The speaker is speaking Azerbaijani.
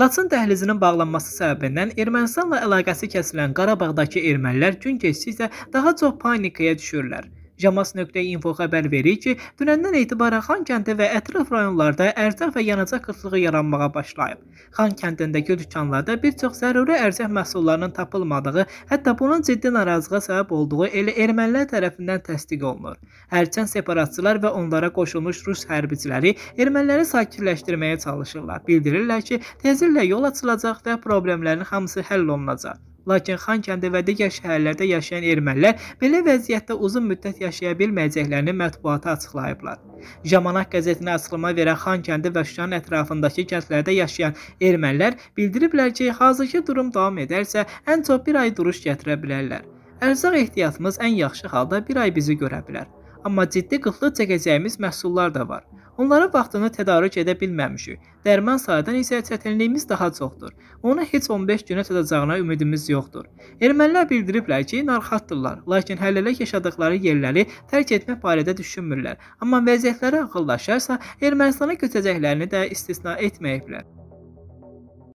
Laçın dəhlizinin bağlanması səbəbindən Ermənistanla əlaqəsi kəsilən Qarabağdakı ermənilər gün keçdikcə daha çox panikaya düşürlər. Jamas.info xəbər verir ki, dünəndən etibarən Xan kəndi və ətraf rayonlarda ərzaq və yanacaq qıtlığı yaranmağa başlayıb. Xan kəndindəki dükanlarda bir çox zəruri ərzaq məhsullarının tapılmadığı, hətta bunun ciddi narazılığa səbəb olduğu elə ermənilər tərəfindən təsdiq olunur. Hərçənd separatçılar və onlara qoşulmuş rus hərbiçiləri erməniləri sakitləşdirməyə çalışırlar. Bildirirlər ki, tezliklə yol açılacaq və problemlərin hamısı həll olunacaq. Lakin Xankəndi və digər şəhərlərdə yaşayan ermənilər belə vəziyyətdə uzun müddət yaşaya bilməyəcəklərini mətbuata açıqlayıblar. Jamanak qəzetinə açıqlama verən Xankəndi və Şuşanın ətrafındakı kəndlərdə yaşayan ermənilər bildiriblər ki, hazırki durum davam edərsə, ən çox bir ay duruş gətirə bilərlər. Ərzaq ehtiyatımız ən yaxşı halda bir ay bizi görə bilər amma ciddi qıtlıq çəkəcəyimiz məhsullar da var. Onlara vaxtını tədarük edə bilməmişik. Dərman sayədən isə çətinliyimiz daha çoxdur. Onu heç 15 günə çatacağına ümidimiz yoxdur. Ermənilər bildiriblər ki, narahatdırlar, lakin hələlik yaşadıkları yerləri tərk etmək barədə düşünmürlər. Amma vəziyyətləri ağıllaşarsa, Ermənistana köçəcəklərini də istisna etməyiblər.